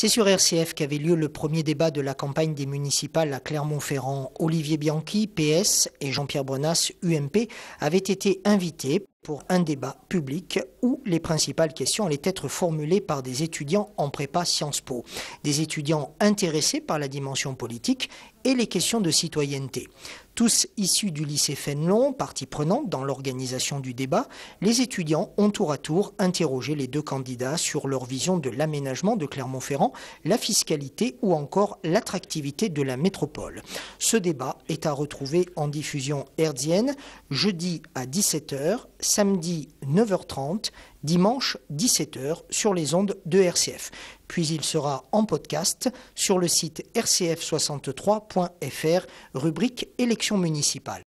C'est sur RCF qu'avait lieu le premier débat de la campagne des municipales à Clermont-Ferrand. Olivier Bianchi, PS, et Jean-Pierre Bonas, UMP, avaient été invités pour un débat public où les principales questions allaient être formulées par des étudiants en prépa Sciences Po, des étudiants intéressés par la dimension politique et les questions de citoyenneté. Tous issus du lycée Fénelon, partie prenante dans l'organisation du débat, les étudiants ont tour à tour interrogé les deux candidats sur leur vision de l'aménagement de Clermont-Ferrand, la fiscalité ou encore l'attractivité de la métropole. Ce débat est à retrouver en diffusion herzienne jeudi à 17h, samedi 9h30, dimanche 17h sur les ondes de RCF. Puis il sera en podcast sur le site rcf63.fr, rubrique élections municipales.